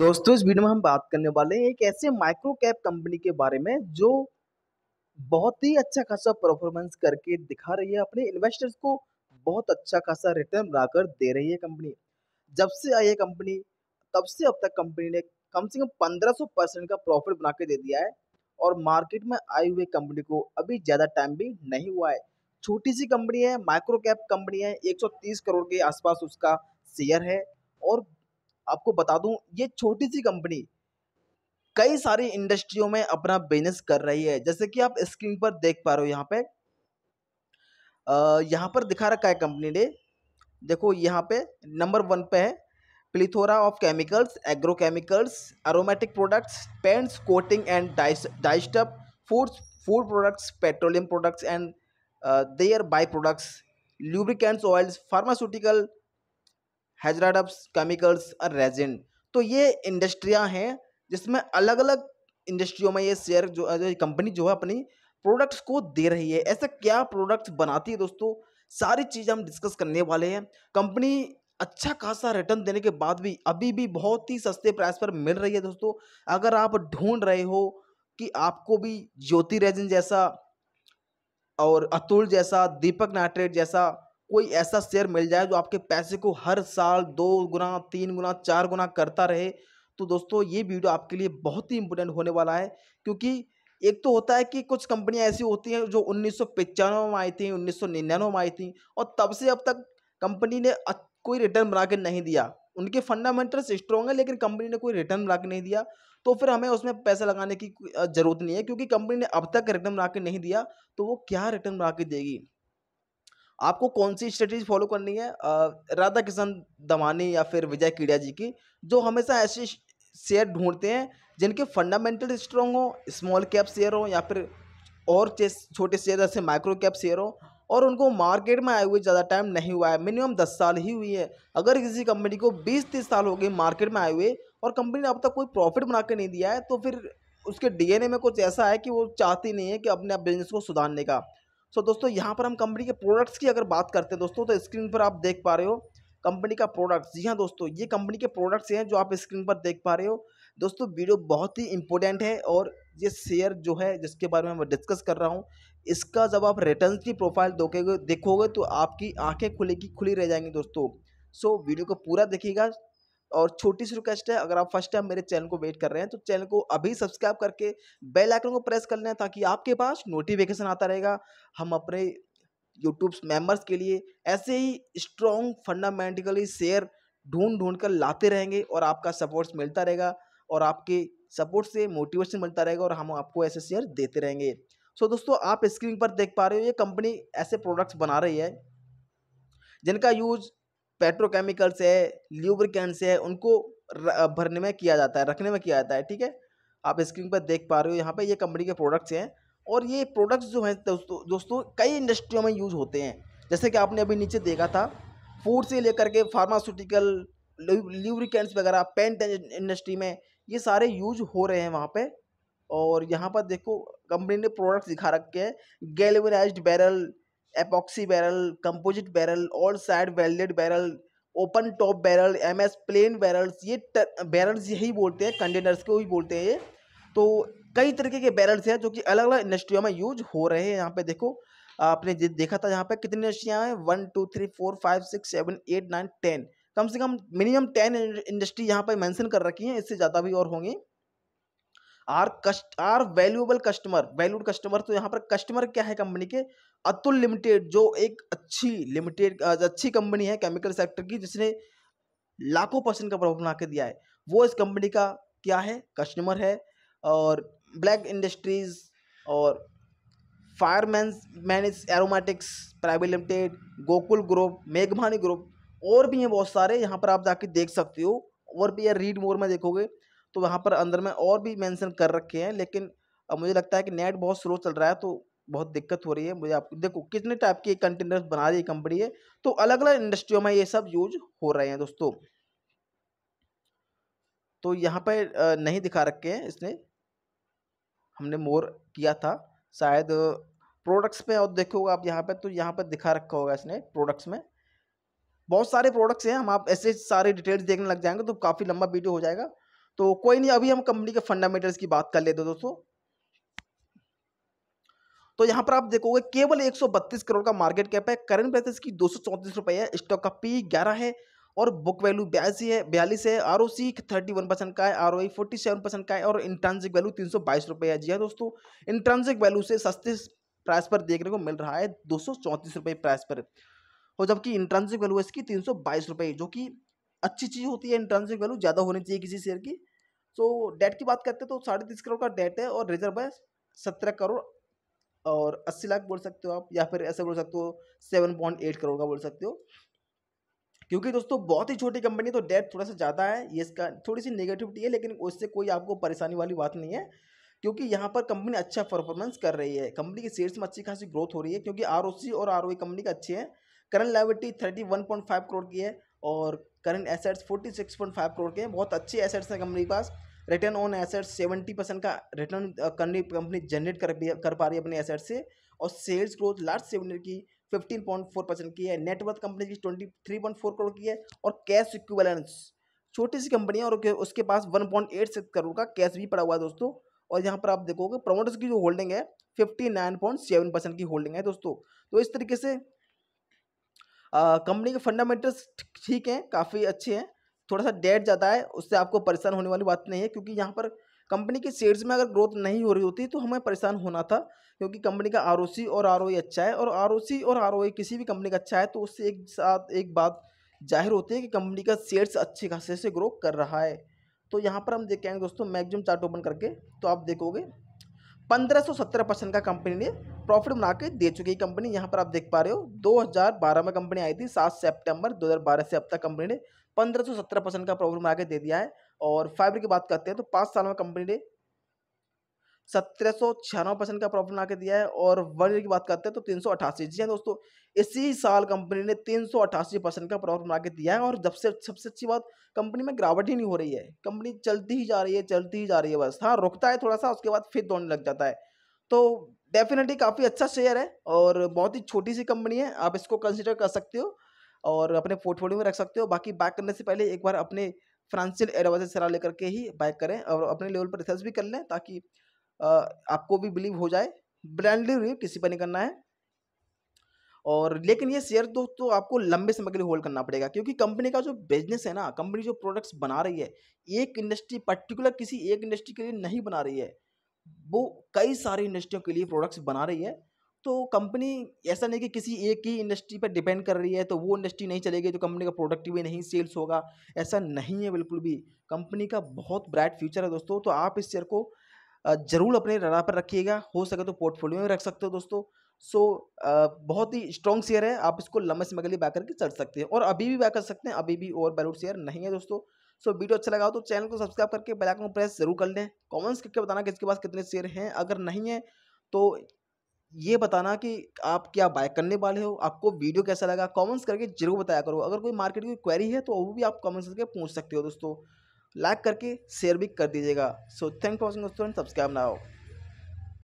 दोस्तों इस वीडियो में हम बात करने वाले हैं एक ऐसे माइक्रो कैप कंपनी के बारे में जो बहुत ही अच्छा खासा परफॉर्मेंस करके दिखा रही है अपने इन्वेस्टर्स को बहुत अच्छा खासा रिटर्न लाकर दे रही है कंपनी जब से आई है कंपनी तब से अब तक कंपनी ने कम से कम पंद्रह परसेंट का प्रॉफिट बना के दे दिया है और मार्केट में आई हुई कंपनी को अभी ज़्यादा टाइम भी नहीं हुआ है छोटी सी कंपनी है माइक्रो कैप कंपनी है 130 करोड़ के आसपास उसका शेयर है और आपको बता दूं ये छोटी सी कंपनी कई सारी इंडस्ट्रियों में अपना बिजनेस कर रही है जैसे कि आप स्क्रीन पर देख पा रहे हो यहाँ पे यहाँ पर दिखा रखा है कंपनी ने देखो यहाँ पे नंबर वन पे है plethora of chemicals agrochemicals aromatic products paints coating and dyestuff foods food products petroleum products and their by products lubricants oils pharmaceutical hazardous chemicals और रेजिन तो ये इंडस्ट्रियाँ हैं जिसमें अलग अलग इंडस्ट्रियों में ये शेयर जो कंपनी जो है अपनी प्रोडक्ट्स को दे रही है ऐसा क्या प्रोडक्ट्स बनाती है दोस्तों सारी चीज़ हम डिस्कस करने वाले हैं कंपनी अच्छा खासा रिटर्न देने के बाद भी अभी भी बहुत ही सस्ते प्राइस पर मिल रही है दोस्तों अगर आप ढूंढ रहे हो कि आपको भी ज्योति रेजन जैसा और अतुल जैसा दीपक नाइट्रेट जैसा कोई ऐसा शेयर मिल जाए जो आपके पैसे को हर साल दो गुना तीन गुना चार गुना करता रहे तो दोस्तों ये वीडियो आपके लिए बहुत ही इंपॉर्टेंट होने वाला है क्योंकि एक तो होता है कि कुछ कंपनियां ऐसी होती हैं जो उन्नीस में आई थी उन्नीस में आई थी और तब से अब तक कंपनी ने कोई रिटर्न बना के नहीं दिया उनके फंडामेंटल्स स्ट्रॉन्ग है लेकिन कंपनी ने कोई रिटर्न बना के नहीं दिया तो फिर हमें उसमें पैसा लगाने की ज़रूरत नहीं है क्योंकि कंपनी ने अब तक रिटर्न बना के नहीं दिया तो वो क्या रिटर्न बना के देगी आपको कौन सी स्ट्रेटजी फॉलो करनी है राधा किशन दमानी या फिर विजय कीड़िया जी की जो हमेशा ऐसे शेयर ढूंढते हैं जिनके फंडामेंटल स्ट्रॉन्ग हो स्मॉल कैप शेयर हो या फिर और छोटे शेयर जैसे माइक्रो कैप शेयर हो और उनको मार्केट में आए हुए ज़्यादा टाइम नहीं हुआ है मिनिमम दस साल ही हुई है अगर किसी कंपनी को बीस तीस साल हो गए मार्केट में आए हुए और कंपनी ने अब तक कोई प्रॉफिट बना के नहीं दिया है तो फिर उसके डीएनए में कुछ ऐसा है कि वो चाहती नहीं है कि अपने बिजनेस को सुधारने का सो दोस्तों यहाँ पर हम कंपनी के प्रोडक्ट्स की अगर बात करते हैं दोस्तों तो स्क्रीन पर आप देख पा रहे हो कंपनी का प्रोडक्ट्स जी हाँ दोस्तों ये कंपनी के प्रोडक्ट्स हैं जो आप स्क्रीन पर देख पा रहे हो दोस्तों वीडियो बहुत ही इंपॉर्टेंट है और ये शेयर जो है जिसके बारे में मैं डिस्कस कर रहा हूँ इसका जब आप रिटर्न की प्रोफाइल देखोगे तो आपकी खुले खुलेगी खुली रह जाएंगी दोस्तों सो वीडियो को पूरा देखिएगा और छोटी सी रिक्वेस्ट है अगर आप फर्स्ट टाइम मेरे चैनल को वेट कर रहे हैं तो चैनल को अभी सब्सक्राइब करके बेल आइकन को प्रेस कर लें ताकि आपके पास नोटिफिकेशन आता रहेगा हम अपने यूट्यूब मेम्बर्स के लिए ऐसे ही स्ट्रॉन्ग फंडामेंटली शेयर ढूंढ ढूंढ कर लाते रहेंगे और आपका सपोर्ट्स मिलता रहेगा और आपके सपोर्ट से मोटिवेशन मिलता रहेगा और हम आपको ऐसे शेयर देते रहेंगे सो so, दोस्तों आप स्क्रीन पर देख पा रहे हो ये कंपनी ऐसे प्रोडक्ट्स बना रही है जिनका यूज़ पेट्रोकेमिकल्स है ल्यूब्रिकेंट्स है उनको भरने में किया जाता है रखने में किया जाता है ठीक है आप स्क्रीन पर देख पा रहे हो यहाँ पर ये कंपनी के प्रोडक्ट्स हैं और ये प्रोडक्ट्स जो हैं दोस्तों दोस्तों कई इंडस्ट्रियों में यूज होते हैं जैसे कि आपने अभी नीचे देखा था फूड से लेकर के फार्मास्यूटिकल ल्यूब्रिकेंट्स वगैरह पेंट इंडस्ट्री में ये सारे यूज हो रहे हैं वहाँ पे और यहाँ पर देखो कंपनी ने प्रोडक्ट्स दिखा रखे हैं galvanized barrel epoxy barrel composite barrel और side welded barrel open top barrel M S plain barrels ये बैरल्स यही बोलते हैं कंटेनर्स को ही बोलते हैं ये तो कई तरीके के बैरल्स हैं जो कि अलग अलग इंडस्ट्रियों में यूज हो रहे हैं यहाँ पे देखो आपने देखा था यहाँ पे कितनी इंडस्ट्रियाँ हैं one two three four five six seven eight nine ten कम से कम मिनिमम टेन इंडस्ट्री यहाँ पर मैंसन कर रखी हैं इससे ज़्यादा भी और होंगी our cust our valuable customer valued customer तो यहाँ पर कस्टमर क्या है कंपनी के अतुल लिमिटेड जो एक अच्छी लिमिटेड अच्छी कंपनी है केमिकल सेक्टर की जिसने लाखों परसेंट का प्रॉफिट बना के दिया है वो इस कंपनी का क्या है कस्टमर है और ब्लैक इंडस्ट्रीज और फायरमैन मैनेज aromatics private limited Gokul group मेघमानी ग्रुप और भी हैं बहुत सारे यहाँ पर आप जाके देख सकते हो और भी यार रीड मोर में देखोगे तो वहाँ पर अंदर में और भी मेंशन कर रखे हैं लेकिन अब मुझे लगता है कि नेट बहुत स्लो चल रहा है तो बहुत दिक्कत हो रही है मुझे आप देखो कितने टाइप के कंटेनर्स बना रही है कंपनी है तो अलग अलग इंडस्ट्रियों में ये सब यूज हो रहे हैं दोस्तों तो यहाँ पर नहीं दिखा रखे हैं इसने हमने मोर किया था शायद प्रोडक्ट्स पे और देखोगे आप यहाँ पर तो यहाँ पर दिखा रखा होगा इसने प्रोडक्ट्स में बहुत सारे प्रोडक्ट्स हैं हम आप ऐसे सारे डिटेल्स देखने लग जाएंगे तो काफ़ी लंबा वीडियो हो जाएगा तो कोई नहीं अभी हम कंपनी के फंडामेंटल्स की बात कर लेते दोस्तों तो यहां पर आप देखोगे केवल 132 करोड़ का मार्केट कैप है करंट प्राइस की दो रुपए है स्टॉक का पी ग्यारह है और बुक वैल्यू बयासी है बयालीस है R O C thirty one percent का है R O forty seven percent का है और इंट्रांसिक वैल्यू तीन सौ बाईस रुपये है जी हाँ दोस्तों इंट्रांसिक वैल्यू से सस्ते प्राइस पर देखने को मिल रहा है दो सौ चौंतीस रुपये प्राइस पर और जबकि इंट्रांसिक वैल्यू है इसकी तीन सौ बाईस रुपये जो कि अच्छी चीज़ होती है इंट्रांसिक वैल्यू ज़्यादा होनी चाहिए किसी शेयर की सो डेट की बात करते हैं तो साढ़े तीस करोड़ का डेट है और रिजर्व है सत्रह करोड़ और अस्सी लाख बोल सकते हो आप या फिर ऐसे बोल सकते हो सेवन पॉइंट एट करोड़ का बोल सकते हो क्योंकि दोस्तों बहुत ही छोटी कंपनी है तो डेट थोड़ा सा ज़्यादा है ये इसका थोड़ी सी नेगेटिविटी है लेकिन उससे कोई आपको परेशानी वाली बात नहीं है क्योंकि यहाँ पर कंपनी अच्छा परफॉर्मेंस कर रही है कंपनी की शेयर्स में अच्छी खासी ग्रोथ हो रही है क्योंकि आर और आर कंपनी का अच्छे हैं करंट लाइविटी thirty one point five crore की है और करंट एसेट्स 46.5 करोड़ के हैं बहुत अच्छे एसेट्स हैं कंपनी के पास रिटर्न ऑन एसेट्स 70 परसेंट का रिटर्न करनी कंपनी जनरेट कर कर पा रही है अपने एसेट्स से और सेल्स ग्रोथ लास्ट सेवन की 15.4 परसेंट की है नेटवर्थ कंपनी की 23.4 करोड़ की है और कैश इक्विवेलेंस छोटी सी कंपनी है और उसके पास 1.86 करोड़ का कैश भी पड़ा हुआ है दोस्तों और यहाँ पर आप देखोगे प्रोमोटर्स की जो होल्डिंग है सेवन परसेंट की होल्डिंग है दोस्तों तो इस तरीके से कंपनी के फंडामेंटल्स ठीक हैं काफ़ी अच्छे हैं थोड़ा सा डेट ज़्यादा है उससे आपको परेशान होने वाली बात नहीं है क्योंकि यहाँ पर कंपनी के शेयर्स में अगर ग्रोथ नहीं हो रही होती तो हमें परेशान होना था क्योंकि कंपनी का आर और आर अच्छा है और आर और आर किसी भी कंपनी का अच्छा है तो उससे एक साथ एक बात जाहिर होती है कि कंपनी का शेयर्स अच्छे खासे से ग्रो कर रहा है तो यहाँ पर हम देखेंगे दोस्तों मैगजिम चार्ट ओपन करके तो आप देखोगे 1570 परसेंट का कंपनी ने प्रॉफिट बना के दे चुकी है कंपनी यहाँ पर आप देख पा रहे हो 2012 में कंपनी आई थी 7 सितंबर 2012 से अब तक कंपनी ने 1570 परसेंट का प्रॉफिट बना के दे दिया है और फाइबर की बात करते हैं तो पाँच साल में कंपनी ने सत्रह सौ छियानवे परसेंट का प्रॉफिट बना के दिया है और वन ईयर की बात करते हैं तो तीन सौ अठासी जी हाँ दोस्तों इसी साल कंपनी ने तीन सौ अठासी परसेंट का प्रॉफिट बना के दिया है और जब से सबसे अच्छी बात कंपनी में गिरावट ही नहीं हो रही है कंपनी चलती ही जा रही है चलती ही जा रही है बस हाँ रुकता है थोड़ा सा उसके बाद फिर दौड़ने लग जाता है तो डेफिनेटली काफ़ी अच्छा शेयर है और बहुत ही छोटी सी कंपनी है आप इसको कंसिडर कर सकते हो और अपने पोर्टफोलियो में रख सकते हो बाकी बाय करने से पहले एक बार अपने फ्रांसियल एडवाइजर से सलाह लेकर के ही बाय करें और अपने लेवल पर रिसर्च भी कर लें ताकि आपको भी बिलीव हो जाए ब्रांडली रिव्यू किसी पर नहीं करना है और लेकिन ये शेयर तो तो आपको लंबे समय के लिए होल्ड करना पड़ेगा क्योंकि कंपनी का जो बिजनेस है ना कंपनी जो प्रोडक्ट्स बना रही है एक इंडस्ट्री पर्टिकुलर किसी एक इंडस्ट्री के लिए नहीं बना रही है वो कई सारी इंडस्ट्रियों के लिए प्रोडक्ट्स बना रही है तो कंपनी ऐसा नहीं कि किसी एक ही इंडस्ट्री पर डिपेंड कर रही है तो वो इंडस्ट्री नहीं चलेगी तो कंपनी का प्रोडक्ट भी नहीं सेल्स होगा ऐसा नहीं है बिल्कुल भी कंपनी का बहुत ब्राइट फ्यूचर है दोस्तों तो आप इस शेयर को ज़रूर अपने रडार पर रखिएगा हो सके तो पोर्टफोलियो में रख सकते हो दोस्तों सो बहुत ही स्ट्रॉन्ग शेयर है आप इसको लंबे समय के लिए बाय करके चल सकते हैं और अभी भी बाय कर सकते हैं अभी भी ओवर बैलूड शेयर नहीं है दोस्तों सो वीडियो अच्छा लगा तो चैनल को सब्सक्राइब करके बेल आइकन को प्रेस जरूर कर लें कमेंट्स करके बताना कि इसके पास कितने शेयर हैं अगर नहीं है तो ये बताना कि आप क्या बाय करने वाले हो आपको वीडियो कैसा लगा कमेंट्स करके जरूर बताया करो अगर कोई मार्केट की क्वेरी है तो वो भी आप कमेंट्स करके पूछ सकते हो दोस्तों लाइक करके शेयर भी कर दीजिएगा सो थैंक फॉर वॉचिंग दोस्तों सब्सक्राइब ना हो